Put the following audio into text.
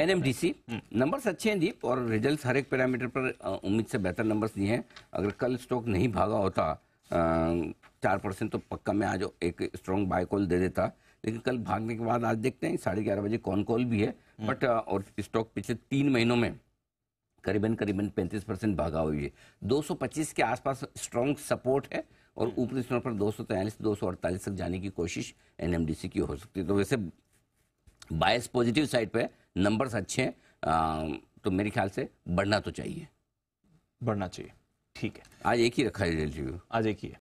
NMDC numbers अच्छे हैं दीप और रिजल्ट्स हर एक पैरामीटर पर उम्मीद से बेहतर नंबर्स दिए हैं अगर कल स्टॉक नहीं भागा होता चार परसेंट तो पक्का मैं आज एक स्ट्रॉन्ग बाय कॉल दे देता लेकिन कल भागने के बाद आज देखते हैं साढ़े ग्यारह बजे कॉन कॉल भी है बट और स्टॉक पिछले तीन महीनों में करीबन करीबन पैंतीस परसेंट भागा हुई है पच्चीस के आसपास स्ट्रॉन्ग सपोर्ट है और ऊपरी स्तर पर दो सौ तक जाने की कोशिश एनएमडीसी की हो सकती है तो वैसे बायस पॉजिटिव साइड पर नंबर्स अच्छे हैं तो मेरे ख्याल से बढ़ना तो चाहिए बढ़ना चाहिए ठीक है आज एक ही रखा है आज एक ही है